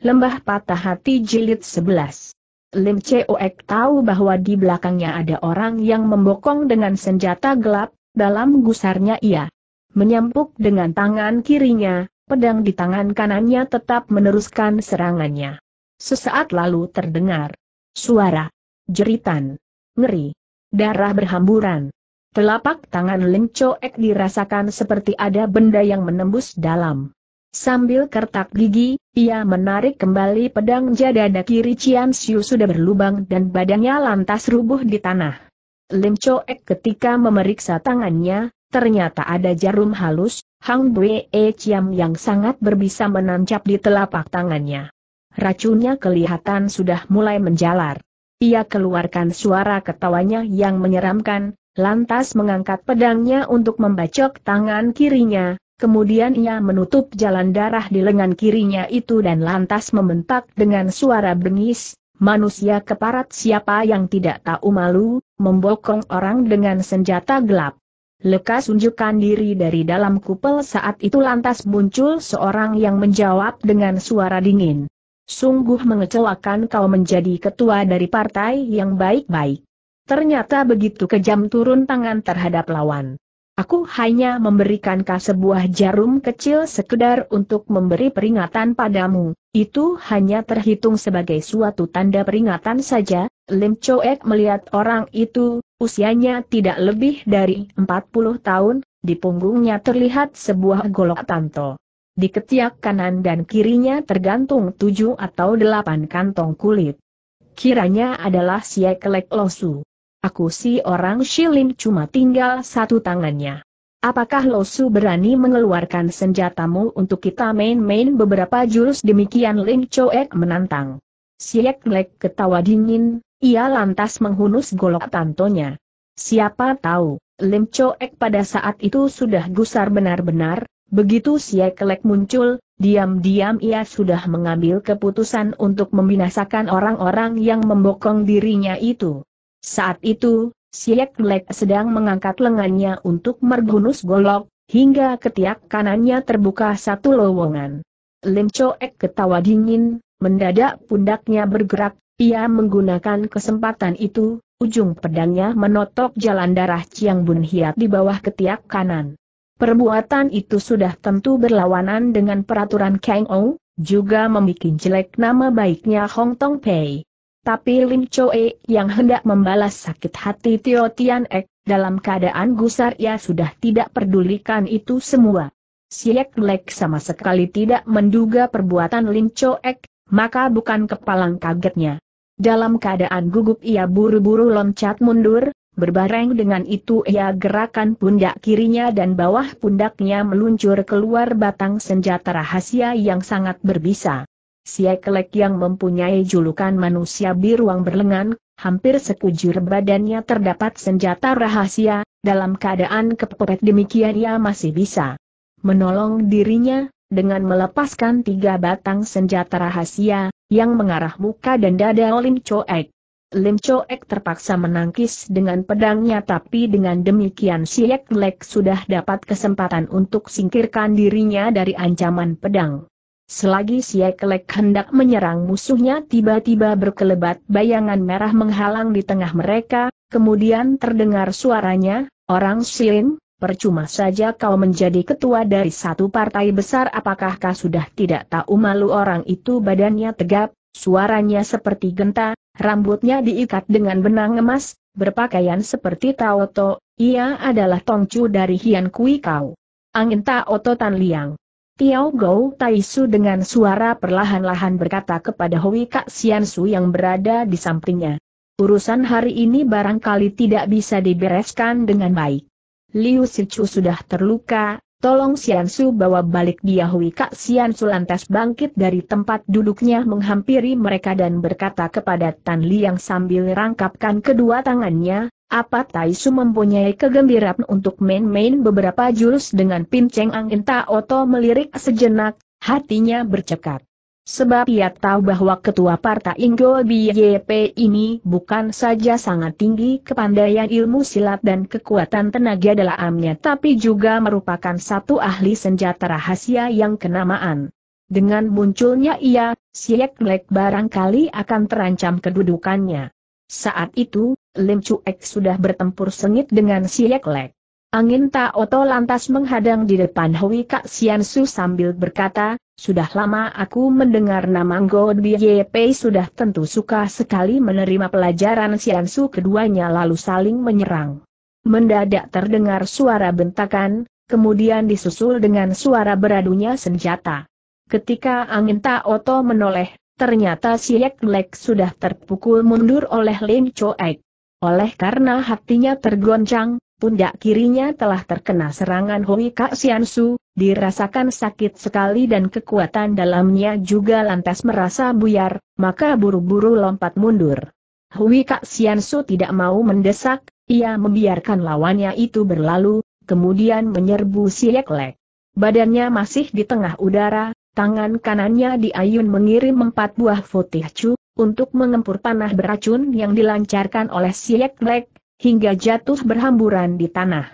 Lembah Patah Hati Jilid 11 Lim Cheoek tahu bahwa di belakangnya ada orang yang membokong dengan senjata gelap, dalam gusarnya ia menyampuk dengan tangan kirinya, pedang di tangan kanannya tetap meneruskan serangannya. Sesaat lalu terdengar suara jeritan, ngeri, darah berhamburan. Telapak tangan Lim Choek dirasakan seperti ada benda yang menembus dalam Sambil kertak gigi, ia menarik kembali pedang jadada kiri Cian Siu sudah berlubang dan badannya lantas rubuh di tanah. Lim Choek ketika memeriksa tangannya, ternyata ada jarum halus, Hang Bue e yang sangat berbisa menancap di telapak tangannya. Racunnya kelihatan sudah mulai menjalar. Ia keluarkan suara ketawanya yang menyeramkan, lantas mengangkat pedangnya untuk membacok tangan kirinya, Kemudian ia menutup jalan darah di lengan kirinya itu dan lantas membentak dengan suara bengis, manusia keparat siapa yang tidak tahu malu, membokong orang dengan senjata gelap. Lekas unjukkan diri dari dalam kupel saat itu lantas muncul seorang yang menjawab dengan suara dingin. Sungguh mengecewakan kau menjadi ketua dari partai yang baik-baik. Ternyata begitu kejam turun tangan terhadap lawan. Aku hanya memberikan kau sebuah jarum kecil sekedar untuk memberi peringatan padamu. Itu hanya terhitung sebagai suatu tanda peringatan saja. Lim Choek melihat orang itu, usianya tidak lebih dari 40 tahun, di punggungnya terlihat sebuah golok tanto. Di ketiak kanan dan kirinya tergantung tujuh atau delapan kantong kulit. Kiranya adalah Siek Lek Losu. Aku si orang Shilin cuma tinggal satu tangannya. Apakah Losu berani mengeluarkan senjatamu untuk kita main-main beberapa jurus demikian Lim Choek menantang. Siek Lek ketawa dingin, ia lantas menghunus golok tantonya. Siapa tahu, Lim Choek pada saat itu sudah gusar benar-benar, begitu Siek Lek muncul, diam-diam ia sudah mengambil keputusan untuk membinasakan orang-orang yang membokong dirinya itu. Saat itu, Siak Lek sedang mengangkat lengannya untuk mergunus golok, hingga ketiak kanannya terbuka satu lowongan. Lim Choek ketawa dingin, mendadak pundaknya bergerak, ia menggunakan kesempatan itu, ujung pedangnya menotok jalan darah Chiang Bun Hiat di bawah ketiak kanan. Perbuatan itu sudah tentu berlawanan dengan peraturan Kang Ou, juga membuat jelek nama baiknya Hong Tong Pei. Tapi Lim Choe yang hendak membalas sakit hati Tio Tian Ek, dalam keadaan gusar ia sudah tidak pedulikan itu semua. Siak Lek sama sekali tidak menduga perbuatan Lim Choe, maka bukan kepalang kagetnya. Dalam keadaan gugup ia buru-buru loncat mundur, berbareng dengan itu ia gerakan pundak kirinya dan bawah pundaknya meluncur keluar batang senjata rahasia yang sangat berbisa. Ekelek yang mempunyai julukan manusia biruang berlengan, hampir sekujur badannya terdapat senjata rahasia, dalam keadaan kepepet demikian ia masih bisa menolong dirinya, dengan melepaskan tiga batang senjata rahasia, yang mengarah muka dan dada Lim Choek. Lim Choek terpaksa menangkis dengan pedangnya tapi dengan demikian Ekelek sudah dapat kesempatan untuk singkirkan dirinya dari ancaman pedang. Selagi Eklek hendak menyerang musuhnya tiba-tiba berkelebat bayangan merah menghalang di tengah mereka, kemudian terdengar suaranya, orang silin, percuma saja kau menjadi ketua dari satu partai besar apakah kau sudah tidak tahu malu orang itu badannya tegap, suaranya seperti genta, rambutnya diikat dengan benang emas, berpakaian seperti Tao To. ia adalah Tongcu dari Hian Kui Kau. Angin To Tan Liang. Tiao Gou Taisu dengan suara perlahan-lahan berkata kepada Hui Kak Sian Su yang berada di sampingnya. Urusan hari ini barangkali tidak bisa dibereskan dengan baik. Liu Sichu sudah terluka, tolong Sian Su bawa balik dia Hui Kak Sian Su lantas bangkit dari tempat duduknya menghampiri mereka dan berkata kepada Tan Liang sambil rangkapkan kedua tangannya, apa Su mempunyai kegembiraan untuk main-main beberapa jurus dengan pinceng angin Taoto melirik sejenak, hatinya bercekat. Sebab ia tahu bahwa ketua partai Inggo BYP ini bukan saja sangat tinggi kepandaian ilmu silat dan kekuatan tenaga dalamnya tapi juga merupakan satu ahli senjata rahasia yang kenamaan. Dengan munculnya ia, Siek Lek barangkali akan terancam kedudukannya. Saat itu, Lim Cuek sudah bertempur sengit dengan si Lek. Angin Taoto lantas menghadang di depan Hui Kak Sian Su sambil berkata, sudah lama aku mendengar nama God Pei sudah tentu suka sekali menerima pelajaran Sian Su keduanya lalu saling menyerang. Mendadak terdengar suara bentakan, kemudian disusul dengan suara beradunya senjata. Ketika angin Oto menoleh, ternyata si Yek Lek sudah terpukul mundur oleh Lim Choek. Oleh karena hatinya tergoncang, pundak kirinya telah terkena serangan Hui Kak Su, dirasakan sakit sekali dan kekuatan dalamnya juga lantas merasa buyar, maka buru-buru lompat mundur. Hui Kak Su tidak mau mendesak, ia membiarkan lawannya itu berlalu, kemudian menyerbu si Yeklek. Badannya masih di tengah udara, tangan kanannya diayun mengirim empat buah cu, untuk mengempur panah beracun yang dilancarkan oleh Siak Black hingga jatuh berhamburan di tanah.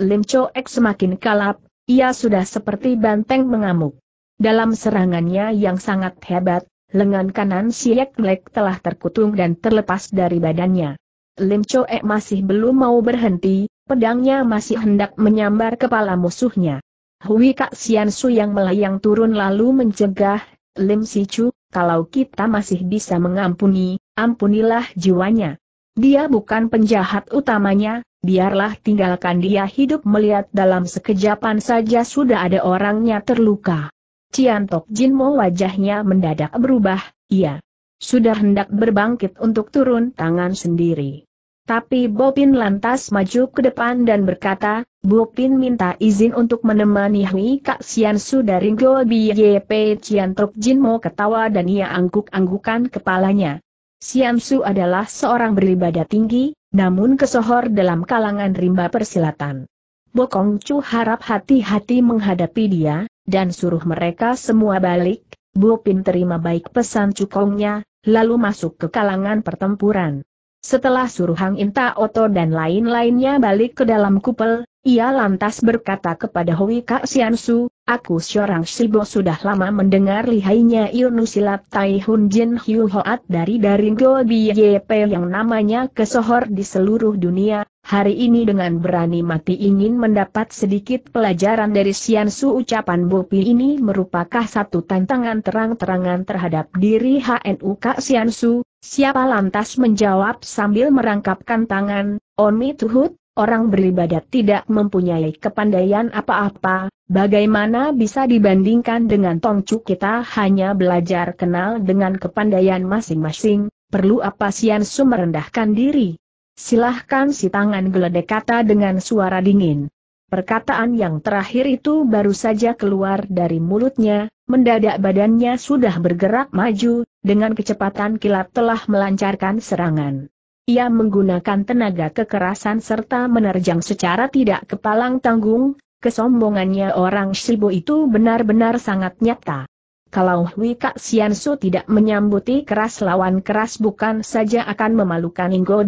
Lim Choek semakin kalap, ia sudah seperti banteng mengamuk. Dalam serangannya yang sangat hebat, lengan kanan Siak Black telah terkutung dan terlepas dari badannya. Lim Choek masih belum mau berhenti, pedangnya masih hendak menyambar kepala musuhnya. Hui Kak Sian Su yang melayang turun lalu mencegah, Lim Si Chu, kalau kita masih bisa mengampuni, ampunilah jiwanya. Dia bukan penjahat utamanya, biarlah tinggalkan dia hidup melihat dalam sekejapan saja sudah ada orangnya terluka. Ciantok Jinmo wajahnya mendadak berubah, Ia Sudah hendak berbangkit untuk turun tangan sendiri. Tapi Bopin lantas maju ke depan dan berkata, Bopin minta izin untuk menemani Hui Kak Sian Su dari Go BYP Cian Truk Jin Mo ketawa dan ia angguk-anggukan kepalanya. Sian Su adalah seorang beribadah tinggi, namun kesohor dalam kalangan rimba persilatan. Bokong Chu harap hati-hati menghadapi dia, dan suruh mereka semua balik, Bopin terima baik pesan cukongnya, lalu masuk ke kalangan pertempuran. Setelah suruh Hang Inta Oto dan lain-lainnya balik ke dalam kupel, ia lantas berkata kepada Hui Kak Siansu, aku seorang Sibo sudah lama mendengar lihainya ilmu silat Tai Hun Jin Hiu Hoat dari Daring Ye BYP yang namanya kesohor di seluruh dunia, hari ini dengan berani mati ingin mendapat sedikit pelajaran dari Siansu ucapan Bopi ini merupakan satu tantangan terang-terangan terhadap diri HNU Kak Siansu, siapa lantas menjawab sambil merangkapkan tangan, Onmi Tuhut, orang beribadat tidak mempunyai kepandaian apa-apa, bagaimana bisa dibandingkan dengan Tongcu kita hanya belajar kenal dengan kepandaian masing-masing, perlu apa Sian Su merendahkan diri? Silahkan si tangan geledek kata dengan suara dingin. Perkataan yang terakhir itu baru saja keluar dari mulutnya, mendadak badannya sudah bergerak maju, dengan kecepatan kilat telah melancarkan serangan. Ia menggunakan tenaga kekerasan serta menerjang secara tidak kepalang tanggung, kesombongannya orang Shibo itu benar-benar sangat nyata. Kalau Hui Kak Sian tidak menyambuti keras lawan keras bukan saja akan memalukan Ingo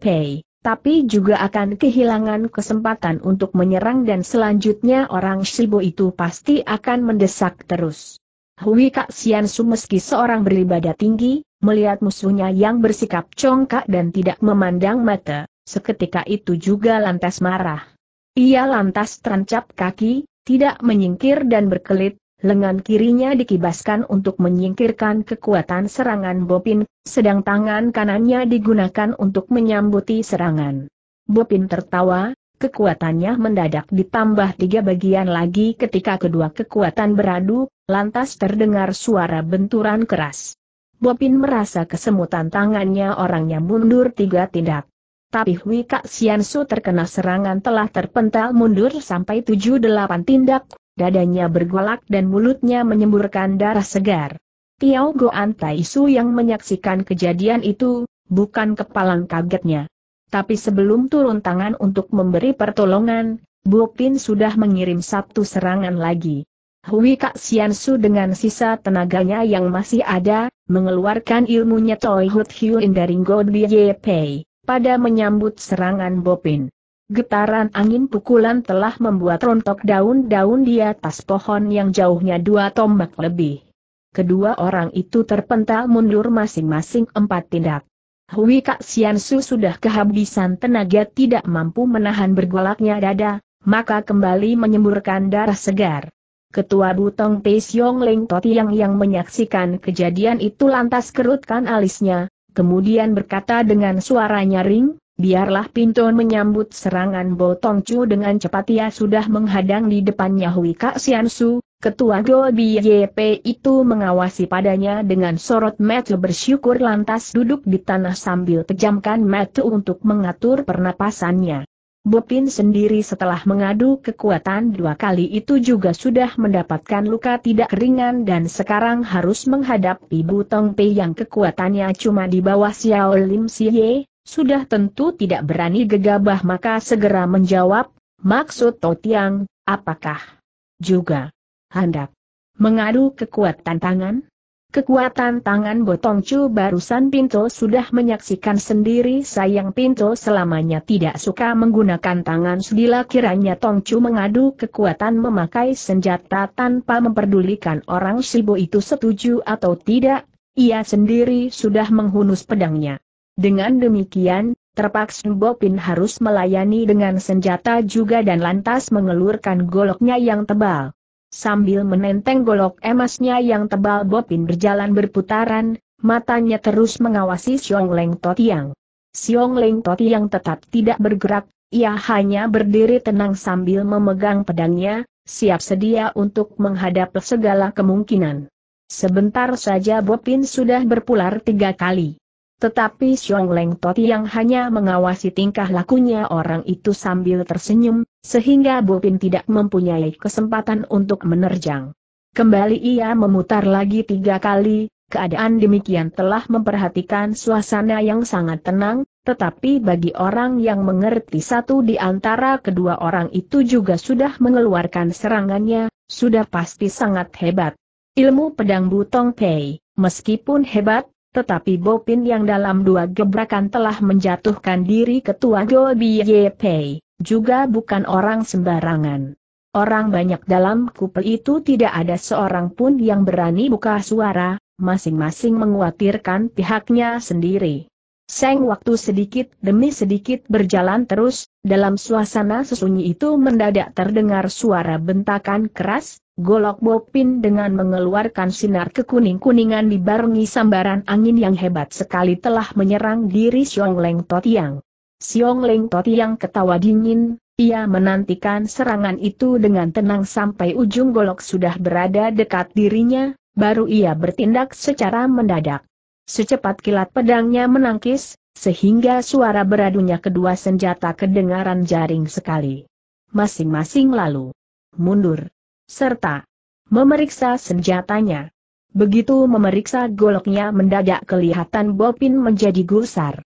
Pei, tapi juga akan kehilangan kesempatan untuk menyerang dan selanjutnya orang Shibo itu pasti akan mendesak terus. Hui Kak Sian meski seorang beribadah tinggi, melihat musuhnya yang bersikap congkak dan tidak memandang mata, seketika itu juga lantas marah. Ia lantas terancap kaki, tidak menyingkir dan berkelit, lengan kirinya dikibaskan untuk menyingkirkan kekuatan serangan Bopin, sedang tangan kanannya digunakan untuk menyambuti serangan. Bopin tertawa, kekuatannya mendadak ditambah tiga bagian lagi ketika kedua kekuatan beradu, lantas terdengar suara benturan keras. Bopin merasa kesemutan tangannya orangnya mundur tiga tindak. Tapi Hui Kak Sian Su terkena serangan telah terpental mundur sampai tujuh delapan tindak, dadanya bergolak dan mulutnya menyemburkan darah segar. Tiao Goan Tai Su yang menyaksikan kejadian itu, bukan kepalang kagetnya. Tapi sebelum turun tangan untuk memberi pertolongan, Bopin sudah mengirim satu serangan lagi. Hui Kak Siansu dengan sisa tenaganya yang masih ada, mengeluarkan ilmunya Toi Hut Hyun dari God Ye Pei, pada menyambut serangan Bopin. Getaran angin pukulan telah membuat rontok daun-daun di atas pohon yang jauhnya dua tombak lebih. Kedua orang itu terpental mundur masing-masing empat tindak. Hui Kak Siansu sudah kehabisan tenaga tidak mampu menahan bergolaknya dada, maka kembali menyemburkan darah segar. Ketua Butong Pei Siong Leng Totiang yang menyaksikan kejadian itu lantas kerutkan alisnya, kemudian berkata dengan suara nyaring, biarlah pintu menyambut serangan Botong Chu dengan cepat ia sudah menghadang di depannya Hui Kak Sian Su, Ketua Go YP itu mengawasi padanya dengan sorot mata bersyukur lantas duduk di tanah sambil pejamkan mata untuk mengatur pernapasannya. Bopin sendiri setelah mengadu kekuatan dua kali itu juga sudah mendapatkan luka tidak ringan dan sekarang harus menghadapi Bu Pei yang kekuatannya cuma di bawah Xiao Lim Siye, sudah tentu tidak berani gegabah maka segera menjawab, maksud Tiang, apakah juga hendak mengadu kekuatan tangan? Kekuatan tangan Botong Chu barusan Pinto sudah menyaksikan sendiri sayang Pinto selamanya tidak suka menggunakan tangan sedila kiranya Tong Chu mengadu kekuatan memakai senjata tanpa memperdulikan orang Sibo itu setuju atau tidak, ia sendiri sudah menghunus pedangnya. Dengan demikian, terpaksa Bopin harus melayani dengan senjata juga dan lantas mengelurkan goloknya yang tebal. Sambil menenteng golok emasnya yang tebal Bopin berjalan berputaran, matanya terus mengawasi Xiong Leng Totiang. Siong Leng Totiang tetap tidak bergerak, ia hanya berdiri tenang sambil memegang pedangnya, siap sedia untuk menghadap segala kemungkinan. Sebentar saja Bopin sudah berpular tiga kali. Tetapi Xiong Leng Toti yang hanya mengawasi tingkah lakunya orang itu sambil tersenyum, sehingga Pin tidak mempunyai kesempatan untuk menerjang. Kembali ia memutar lagi tiga kali, keadaan demikian telah memperhatikan suasana yang sangat tenang, tetapi bagi orang yang mengerti satu di antara kedua orang itu juga sudah mengeluarkan serangannya, sudah pasti sangat hebat. Ilmu pedang Butong Pei, meskipun hebat, tetapi Bopin yang dalam dua gebrakan telah menjatuhkan diri ketua Go Pei, juga bukan orang sembarangan. Orang banyak dalam kupel itu tidak ada seorang pun yang berani buka suara, masing-masing menguatirkan pihaknya sendiri. Seng waktu sedikit demi sedikit berjalan terus, dalam suasana sesunyi itu mendadak terdengar suara bentakan keras, Golok Bopin dengan mengeluarkan sinar kekuning-kuningan dibarengi sambaran angin yang hebat sekali telah menyerang diri Xiong Leng Totiang. Xiong Leng Totiang ketawa dingin, ia menantikan serangan itu dengan tenang sampai ujung golok sudah berada dekat dirinya, baru ia bertindak secara mendadak. Secepat kilat pedangnya menangkis, sehingga suara beradunya kedua senjata kedengaran jaring sekali. Masing-masing lalu mundur serta memeriksa senjatanya. Begitu memeriksa goloknya mendadak kelihatan Bopin menjadi gusar.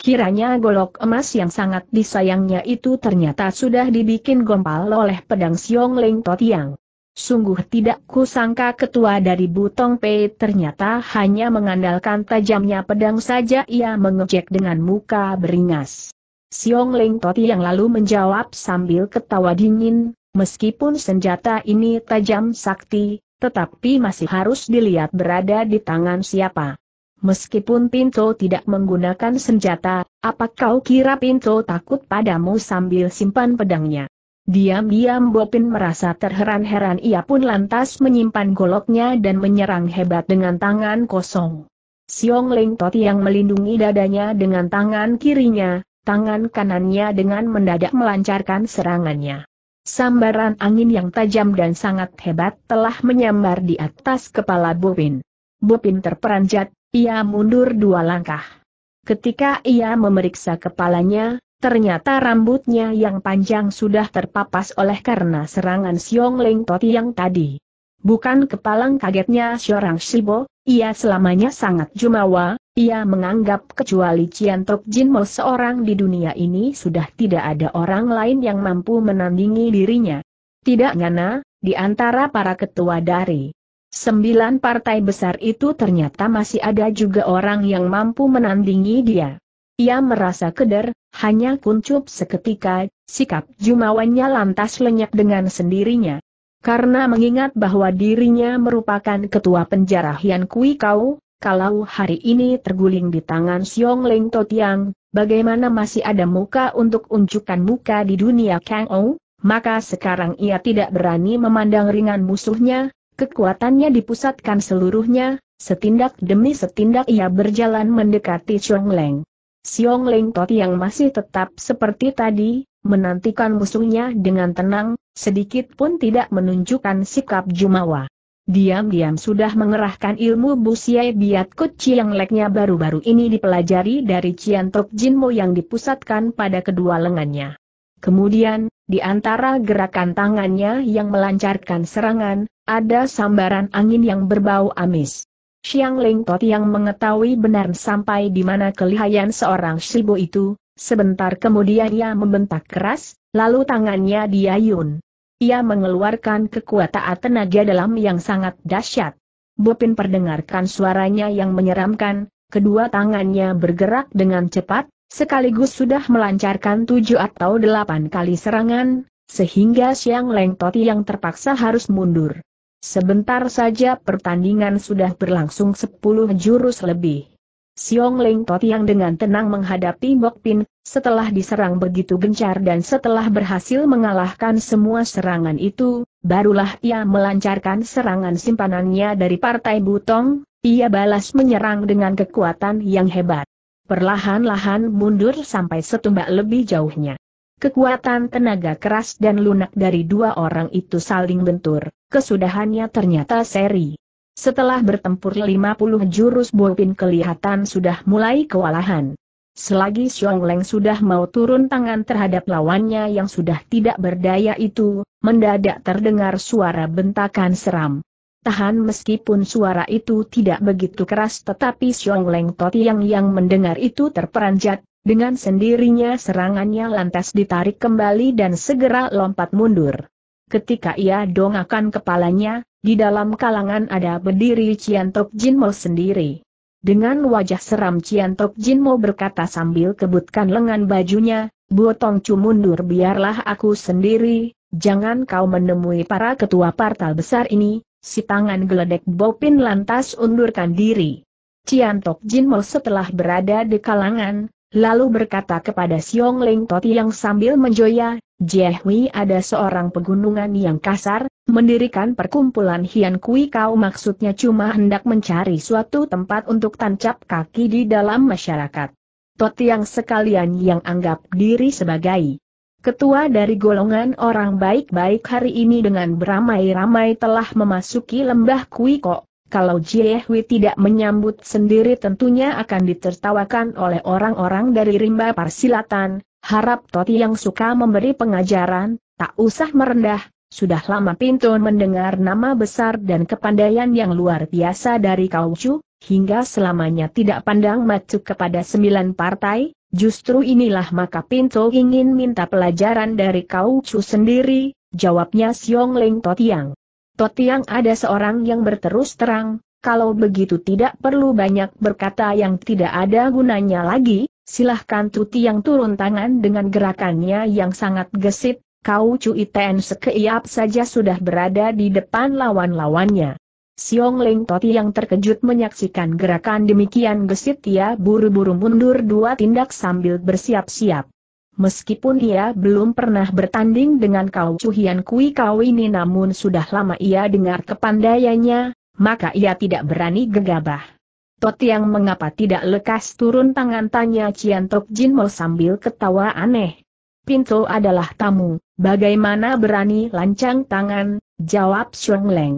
Kiranya golok emas yang sangat disayangnya itu ternyata sudah dibikin gompal oleh pedang Siong Leng Totiang. Sungguh tidak kusangka ketua dari Butong Pei ternyata hanya mengandalkan tajamnya pedang saja ia mengecek dengan muka beringas. Siong Leng Totiang lalu menjawab sambil ketawa dingin, Meskipun senjata ini tajam sakti, tetapi masih harus dilihat berada di tangan siapa. Meskipun Pinto tidak menggunakan senjata, apa kau kira Pinto takut padamu sambil simpan pedangnya? Diam-diam Bopin merasa terheran-heran ia pun lantas menyimpan goloknya dan menyerang hebat dengan tangan kosong. Siong Ling Tot yang melindungi dadanya dengan tangan kirinya, tangan kanannya dengan mendadak melancarkan serangannya. Sambaran angin yang tajam dan sangat hebat telah menyambar di atas kepala Bupin. Bupin terperanjat, ia mundur dua langkah. Ketika ia memeriksa kepalanya, ternyata rambutnya yang panjang sudah terpapas oleh karena serangan Siong Leng Toti yang tadi. Bukan kepalang kagetnya Seorang Shibo, ia selamanya sangat jumawa, ia menganggap kecuali Cian Tok Jin Mo seorang di dunia ini sudah tidak ada orang lain yang mampu menandingi dirinya. Tidak ngana, di antara para ketua dari sembilan partai besar itu ternyata masih ada juga orang yang mampu menandingi dia. Ia merasa keder, hanya kuncup seketika, sikap jumawannya lantas lenyap dengan sendirinya. Karena mengingat bahwa dirinya merupakan ketua penjara Hian Kui Kau, kalau hari ini terguling di tangan Siong Leng Totiang, bagaimana masih ada muka untuk unjukkan muka di dunia Kang Ou? Maka sekarang ia tidak berani memandang ringan musuhnya, kekuatannya dipusatkan seluruhnya, setindak demi setindak ia berjalan mendekati Siong Leng. Siong Leng Tot yang masih tetap seperti tadi, menantikan musuhnya dengan tenang, sedikit pun tidak menunjukkan sikap jumawa. Diam-diam sudah mengerahkan ilmu Busiai Biat Kuci yang leknya baru-baru ini dipelajari dari Jin Jinmo yang dipusatkan pada kedua lengannya. Kemudian, di antara gerakan tangannya yang melancarkan serangan, ada sambaran angin yang berbau amis. Xiang Ling Tot yang mengetahui benar sampai di mana kelihayan seorang Shibo itu, Sebentar kemudian ia membentak keras, lalu tangannya diayun. Ia mengeluarkan kekuatan tenaga dalam yang sangat dahsyat. Bupin perdengarkan suaranya yang menyeramkan, kedua tangannya bergerak dengan cepat, sekaligus sudah melancarkan tujuh atau delapan kali serangan, sehingga Siang Leng yang terpaksa harus mundur. Sebentar saja pertandingan sudah berlangsung sepuluh jurus lebih. Siong Leng Tot yang dengan tenang menghadapi Bok Pin, setelah diserang begitu gencar dan setelah berhasil mengalahkan semua serangan itu, barulah ia melancarkan serangan simpanannya dari Partai Butong, ia balas menyerang dengan kekuatan yang hebat. Perlahan-lahan mundur sampai setumbak lebih jauhnya. Kekuatan tenaga keras dan lunak dari dua orang itu saling bentur, kesudahannya ternyata seri. Setelah bertempur 50 jurus Bopin kelihatan sudah mulai kewalahan. Selagi Xiong Leng sudah mau turun tangan terhadap lawannya yang sudah tidak berdaya itu, mendadak terdengar suara bentakan seram. Tahan meskipun suara itu tidak begitu keras tetapi Xiong Leng yang, yang mendengar itu terperanjat, dengan sendirinya serangannya lantas ditarik kembali dan segera lompat mundur. Ketika ia dongakan kepalanya, di dalam kalangan ada berdiri Cian Tok Jin Mo sendiri. Dengan wajah seram Cian Tok Jin Mo berkata sambil kebutkan lengan bajunya, Botong Chu mundur biarlah aku sendiri, jangan kau menemui para ketua partal besar ini, si tangan geledek Bopin lantas undurkan diri. Cian Tok Jin Mo setelah berada di kalangan, Lalu berkata kepada Siong Leng Toti yang sambil menjoya, Jehui ada seorang pegunungan yang kasar, mendirikan perkumpulan Hian Kui Kau maksudnya cuma hendak mencari suatu tempat untuk tancap kaki di dalam masyarakat. Toti yang sekalian yang anggap diri sebagai ketua dari golongan orang baik-baik hari ini dengan beramai-ramai telah memasuki lembah Kui Kok. Kalau Jie Hui tidak menyambut sendiri tentunya akan ditertawakan oleh orang-orang dari rimba Parsilatan, harap Toti yang suka memberi pengajaran, tak usah merendah, sudah lama Pintun mendengar nama besar dan kepandaian yang luar biasa dari Kaucu, hingga selamanya tidak pandang macu kepada sembilan partai, justru inilah maka Pinto ingin minta pelajaran dari Kaucu sendiri, jawabnya Siong Leng yang. Totiang ada seorang yang berterus terang, kalau begitu tidak perlu banyak berkata yang tidak ada gunanya lagi, silahkan yang turun tangan dengan gerakannya yang sangat gesit, kau Cui Ten sekeiap saja sudah berada di depan lawan-lawannya. Siong Ling Toti yang terkejut menyaksikan gerakan demikian gesit ia buru-buru mundur dua tindak sambil bersiap-siap. Meskipun ia belum pernah bertanding dengan Kau Cuhian Kui Kau ini namun sudah lama ia dengar kepandaiannya, maka ia tidak berani gegabah. Tot yang mengapa tidak lekas turun tangan tanya Cian Tok Jin Mo sambil ketawa aneh. Pinto adalah tamu, bagaimana berani lancang tangan, jawab Xiong Leng.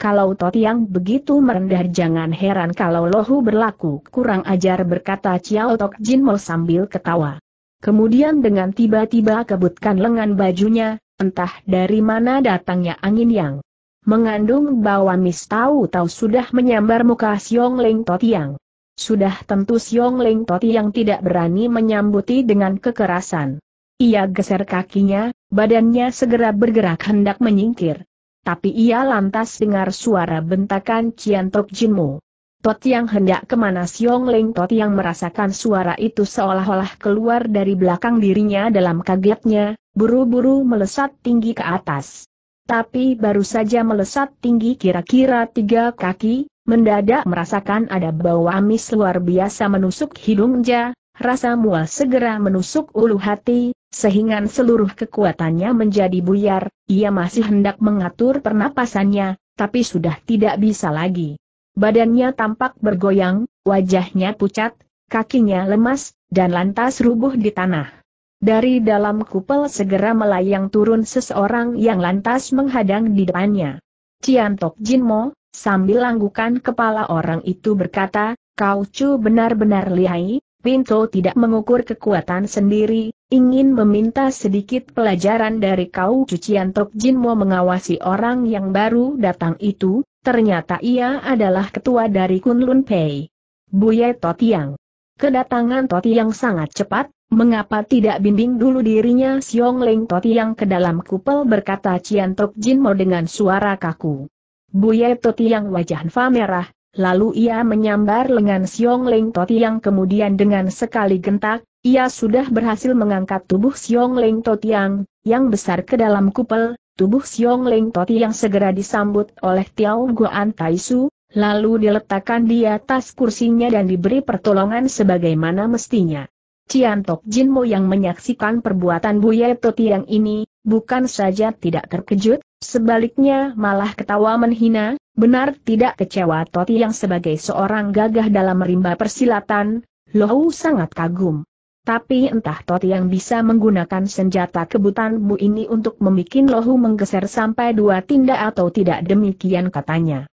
Kalau Tot yang begitu merendah jangan heran kalau Lohu berlaku kurang ajar berkata Ciao Tok Jin Mo sambil ketawa. Kemudian dengan tiba-tiba kebutkan lengan bajunya, entah dari mana datangnya angin yang mengandung bahwa Mis tahu-tahu sudah menyambar muka Siong Leng Totiang. Sudah tentu Siong Leng Totiang tidak berani menyambuti dengan kekerasan. Ia geser kakinya, badannya segera bergerak hendak menyingkir. Tapi ia lantas dengar suara bentakan Ciantok Jinmu. Tot yang hendak kemana Siong Leng Tot yang merasakan suara itu seolah-olah keluar dari belakang dirinya dalam kagetnya, buru-buru melesat tinggi ke atas. Tapi baru saja melesat tinggi kira-kira tiga kaki, mendadak merasakan ada bau amis luar biasa menusuk hidungnya, rasa mual segera menusuk ulu hati, sehingga seluruh kekuatannya menjadi buyar, ia masih hendak mengatur pernapasannya, tapi sudah tidak bisa lagi. Badannya tampak bergoyang, wajahnya pucat, kakinya lemas, dan lantas rubuh di tanah. Dari dalam kupel segera melayang turun seseorang yang lantas menghadang di depannya. Ciantok Jinmo, sambil anggukan kepala orang itu berkata, kau cu benar-benar lihai, Pinto tidak mengukur kekuatan sendiri, ingin meminta sedikit pelajaran dari kau Cian Tok Jinmo mengawasi orang yang baru datang itu, Ternyata ia adalah ketua dari Kunlun Pei. Buye Totiang. Kedatangan Totiang sangat cepat, mengapa tidak bimbing dulu dirinya Siong Leng Totiang ke dalam kupel berkata Cian Tok Jin Mo dengan suara kaku. Buye Totiang wajah fa merah, lalu ia menyambar lengan Siong Leng Totiang kemudian dengan sekali gentak, ia sudah berhasil mengangkat tubuh Siong Leng Totiang, yang besar ke dalam kupel, tubuh Xiong Ling Toti yang segera disambut oleh Tiao Guan Su, lalu diletakkan di atas kursinya dan diberi pertolongan sebagaimana mestinya. Cian Tok Jin Mo yang menyaksikan perbuatan Ye Toti yang ini, bukan saja tidak terkejut, sebaliknya malah ketawa menghina, benar tidak kecewa Toti yang sebagai seorang gagah dalam merimba persilatan, Lohu sangat kagum. Tapi entah Tot yang bisa menggunakan senjata kebutanmu ini untuk membuat lohu menggeser sampai dua tindak atau tidak demikian katanya.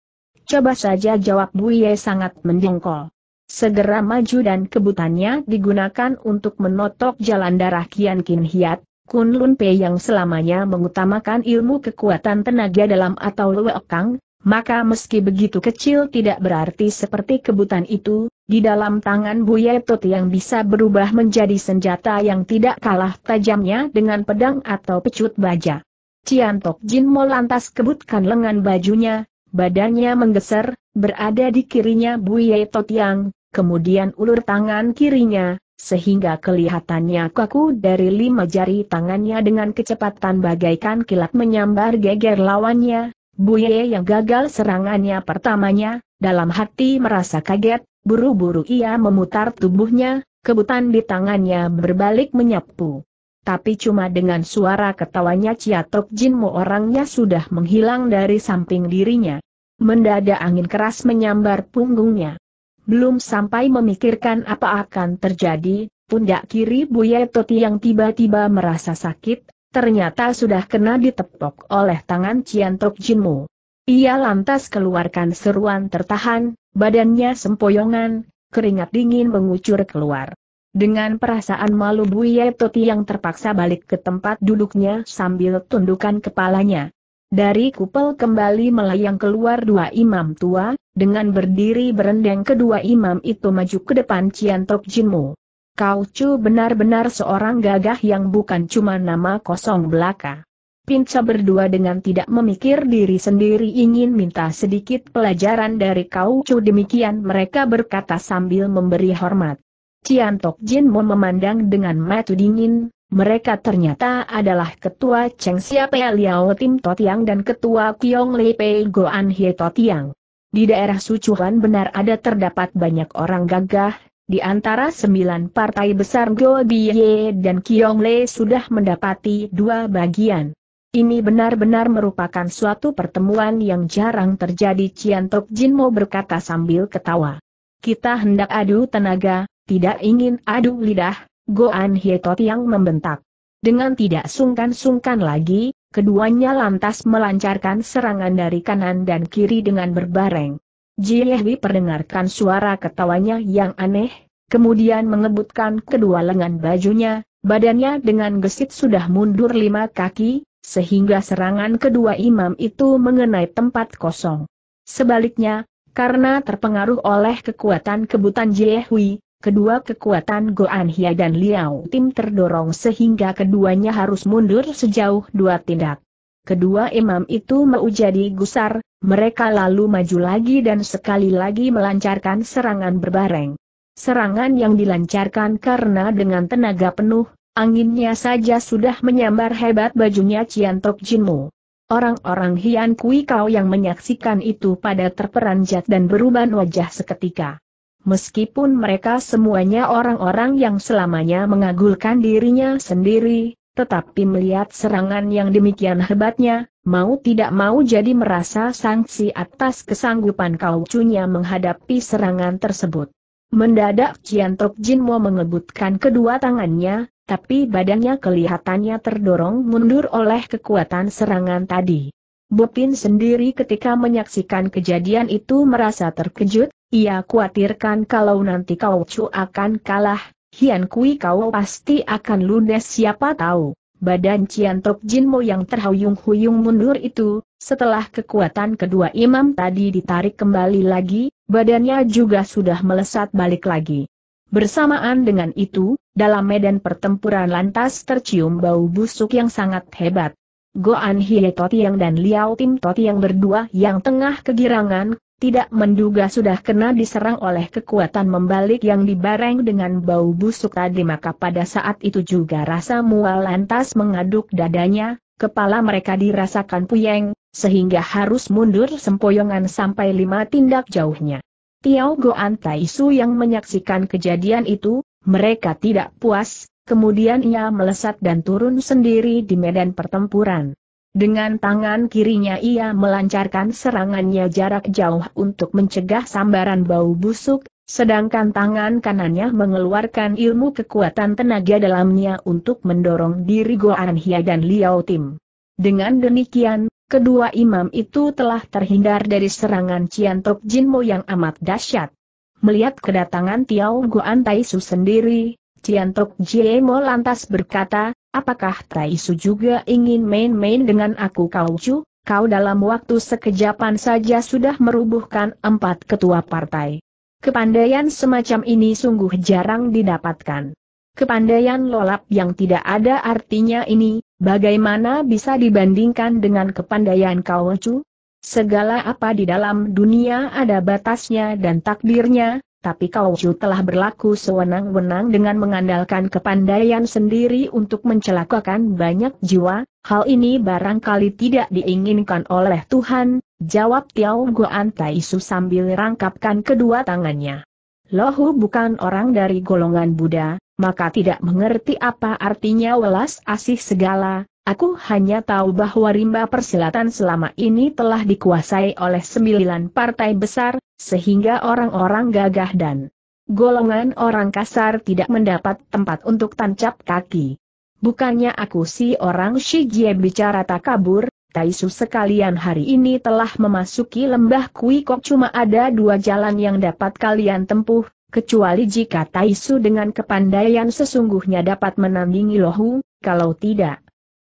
Coba saja jawab bu ye sangat mendengkol. Segera maju dan kebutannya digunakan untuk menotok jalan darah Kian Kin Hiat, Kun Lun pe yang selamanya mengutamakan ilmu kekuatan tenaga dalam atau luekang, maka meski begitu kecil tidak berarti seperti kebutan itu, di dalam tangan Buye Tut yang bisa berubah menjadi senjata yang tidak kalah tajamnya dengan pedang atau pecut baja. Cian Tok Jin Mo lantas kebutkan lengan bajunya, badannya menggeser, berada di kirinya Buye Tot yang, kemudian ulur tangan kirinya, sehingga kelihatannya kaku dari lima jari tangannya dengan kecepatan bagaikan kilat menyambar geger lawannya. Buye yang gagal serangannya pertamanya, dalam hati merasa kaget, Buru-buru ia memutar tubuhnya, kebutan di tangannya berbalik menyapu. Tapi cuma dengan suara ketawanya Ciatok Jinmu orangnya sudah menghilang dari samping dirinya. Mendadak angin keras menyambar punggungnya. Belum sampai memikirkan apa akan terjadi, pundak kiri Buye Toti yang tiba-tiba merasa sakit, ternyata sudah kena ditepok oleh tangan Ciantok Jinmu. Ia lantas keluarkan seruan tertahan, Badannya sempoyongan, keringat dingin mengucur keluar. Dengan perasaan malu Buye Toti yang terpaksa balik ke tempat duduknya sambil tundukan kepalanya. Dari kupel kembali melayang keluar dua imam tua, dengan berdiri berendang kedua imam itu maju ke depan Cian Tok Jinmu. Kau Chu benar-benar seorang gagah yang bukan cuma nama kosong belaka. Pinca berdua dengan tidak memikir diri sendiri ingin minta sedikit pelajaran dari kau, cu demikian mereka berkata sambil memberi hormat. Cian Tok Jin Mo memandang dengan mata dingin, mereka ternyata adalah Ketua Cheng Siape Liao Tim Totiang dan Ketua Kiong Li Pei Goan Hie Totiang. Di daerah Sucuhan benar ada terdapat banyak orang gagah, di antara sembilan partai besar Go Biye dan Kiong Le sudah mendapati dua bagian. Ini benar-benar merupakan suatu pertemuan yang jarang terjadi Cian Tok Jin Mo berkata sambil ketawa. Kita hendak adu tenaga, tidak ingin adu lidah, Goan Hietot yang membentak. Dengan tidak sungkan-sungkan lagi, keduanya lantas melancarkan serangan dari kanan dan kiri dengan berbareng. Jiehwi perdengarkan suara ketawanya yang aneh, kemudian mengebutkan kedua lengan bajunya, badannya dengan gesit sudah mundur lima kaki, sehingga serangan kedua imam itu mengenai tempat kosong. Sebaliknya, karena terpengaruh oleh kekuatan kebutan Jiehui, kedua kekuatan Goan Hia dan Liao Tim terdorong sehingga keduanya harus mundur sejauh dua tindak. Kedua imam itu mau jadi gusar, mereka lalu maju lagi dan sekali lagi melancarkan serangan berbareng. Serangan yang dilancarkan karena dengan tenaga penuh, Anginnya saja sudah menyambar hebat bajunya Cian Tok Jinmu. Orang-orang Hian Kui Kau yang menyaksikan itu pada terperanjat dan berubah wajah seketika. Meskipun mereka semuanya orang-orang yang selamanya mengagulkan dirinya sendiri, tetapi melihat serangan yang demikian hebatnya, mau tidak mau jadi merasa sanksi atas kesanggupan kau cunya menghadapi serangan tersebut. Mendadak Cian Tok Jin mengebutkan kedua tangannya, tapi badannya kelihatannya terdorong mundur oleh kekuatan serangan tadi. Bopin sendiri ketika menyaksikan kejadian itu merasa terkejut, ia khawatirkan kalau nanti Kau Chu akan kalah, Hian Kui Kau pasti akan ludes siapa tahu. Badan Cian Tok Mo yang terhuyung-huyung mundur itu, setelah kekuatan kedua imam tadi ditarik kembali lagi, badannya juga sudah melesat balik lagi. Bersamaan dengan itu, dalam medan pertempuran lantas tercium bau busuk yang sangat hebat. Goan Hie Totiang dan Liao Tim Totiang berdua yang tengah kegirangan, tidak menduga sudah kena diserang oleh kekuatan membalik yang dibareng dengan bau busuk tadi maka pada saat itu juga rasa mual lantas mengaduk dadanya, kepala mereka dirasakan puyeng, sehingga harus mundur sempoyongan sampai lima tindak jauhnya. Tiao Goan Taisu yang menyaksikan kejadian itu, mereka tidak puas, kemudian ia melesat dan turun sendiri di medan pertempuran. Dengan tangan kirinya ia melancarkan serangannya jarak jauh untuk mencegah sambaran bau busuk, sedangkan tangan kanannya mengeluarkan ilmu kekuatan tenaga dalamnya untuk mendorong diri Goan Hia dan Liao Tim. Dengan demikian, kedua imam itu telah terhindar dari serangan Ciantok Jinmo yang amat dahsyat. Melihat kedatangan Tiao Guan Taisu sendiri, Cian Tok Jiemo lantas berkata, apakah Taisu juga ingin main-main dengan aku Kau Chu? Kau dalam waktu sekejapan saja sudah merubuhkan empat ketua partai. Kepandaian semacam ini sungguh jarang didapatkan. Kepandaian lolap yang tidak ada artinya ini, bagaimana bisa dibandingkan dengan kepandaian Kau Chu? Segala apa di dalam dunia ada batasnya dan takdirnya, tapi kau telah berlaku sewenang-wenang dengan mengandalkan kepandaian sendiri untuk mencelakakan banyak jiwa, hal ini barangkali tidak diinginkan oleh Tuhan, jawab Tiao Guan Taisu sambil rangkapkan kedua tangannya. Lohu bukan orang dari golongan Buddha, maka tidak mengerti apa artinya welas asih segala, Aku hanya tahu bahwa rimba persilatan selama ini telah dikuasai oleh sembilan partai besar, sehingga orang-orang gagah dan golongan orang kasar tidak mendapat tempat untuk tancap kaki. Bukannya aku si orang Shijie bicara tak kabur, Taisu sekalian hari ini telah memasuki lembah Kui Kok cuma ada dua jalan yang dapat kalian tempuh, kecuali jika Taisu dengan kepandaian sesungguhnya dapat menandingi Lohu, kalau tidak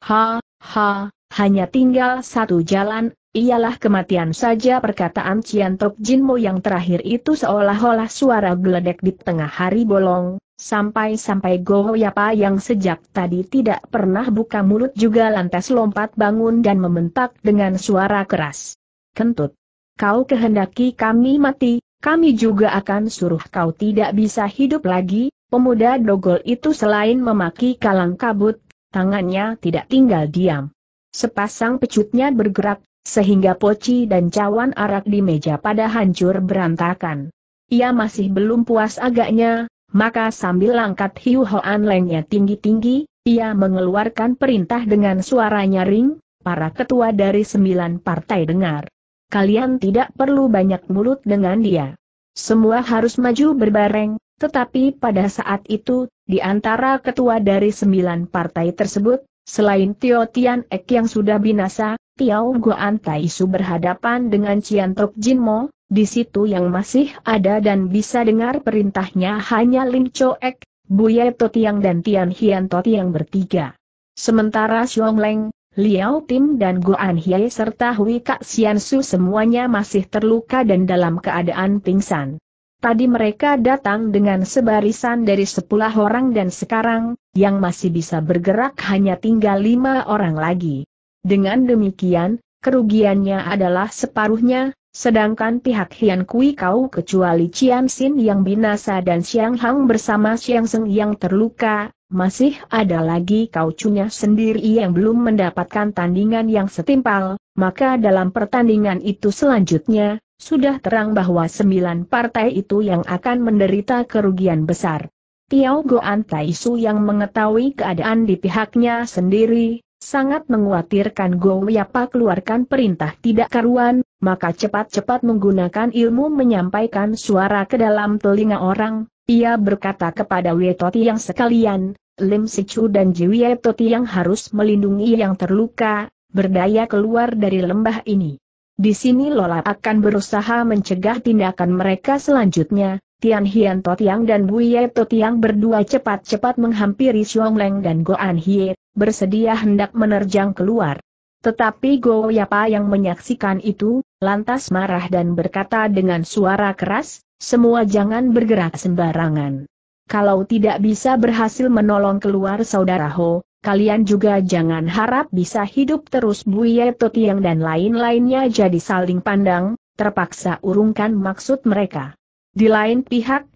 Ha, ha, hanya tinggal satu jalan, ialah kematian saja perkataan Cian Tok Jinmo yang terakhir itu seolah-olah suara geledek di tengah hari bolong, sampai-sampai Goh Yapa yang sejak tadi tidak pernah buka mulut juga lantas lompat bangun dan membentak dengan suara keras. Kentut! Kau kehendaki kami mati, kami juga akan suruh kau tidak bisa hidup lagi, pemuda dogol itu selain memaki kalang kabut, tangannya tidak tinggal diam. Sepasang pecutnya bergerak, sehingga poci dan cawan arak di meja pada hancur berantakan. Ia masih belum puas agaknya, maka sambil langkat hiu hoan lengnya tinggi-tinggi, ia mengeluarkan perintah dengan suara nyaring, para ketua dari sembilan partai dengar. Kalian tidak perlu banyak mulut dengan dia. Semua harus maju berbareng, tetapi pada saat itu, di antara ketua dari sembilan partai tersebut, selain Tio Tian Ek yang sudah binasa, Tiao Guan Taisu berhadapan dengan Cian Tok Jin Mo, di situ yang masih ada dan bisa dengar perintahnya hanya Lin Cho Ek, Buye Tiang dan Tian Hian Tiang bertiga. Sementara Xiong Leng, Liao Tim dan Guan Hie serta Hui Kak Sian Su semuanya masih terluka dan dalam keadaan pingsan. Tadi mereka datang dengan sebarisan dari sepuluh orang dan sekarang, yang masih bisa bergerak hanya tinggal lima orang lagi. Dengan demikian, kerugiannya adalah separuhnya, sedangkan pihak Hian Kui Kau kecuali Cian Sin yang binasa dan Xiang Hang bersama Xiang Seng yang terluka, masih ada lagi Kau Cunya sendiri yang belum mendapatkan tandingan yang setimpal, maka dalam pertandingan itu selanjutnya, sudah terang bahwa sembilan partai itu yang akan menderita kerugian besar. Tiao Goan Taisu yang mengetahui keadaan di pihaknya sendiri, sangat menguatirkan Go Yapa keluarkan perintah tidak karuan, maka cepat-cepat menggunakan ilmu menyampaikan suara ke dalam telinga orang, ia berkata kepada Wetoti yang sekalian, Lim Sichu dan Jiwie Toti yang harus melindungi yang terluka, berdaya keluar dari lembah ini. Di sini Lola akan berusaha mencegah tindakan mereka selanjutnya, Tian Hian Totiang dan Ye Totiang berdua cepat-cepat menghampiri Xiong Leng dan An Hie, bersedia hendak menerjang keluar. Tetapi Go Yapa yang menyaksikan itu, lantas marah dan berkata dengan suara keras, semua jangan bergerak sembarangan. Kalau tidak bisa berhasil menolong keluar saudara Ho, kalian juga jangan harap bisa hidup terus Buye Totiang dan lain-lainnya jadi saling pandang, terpaksa urungkan maksud mereka. Di lain pihak,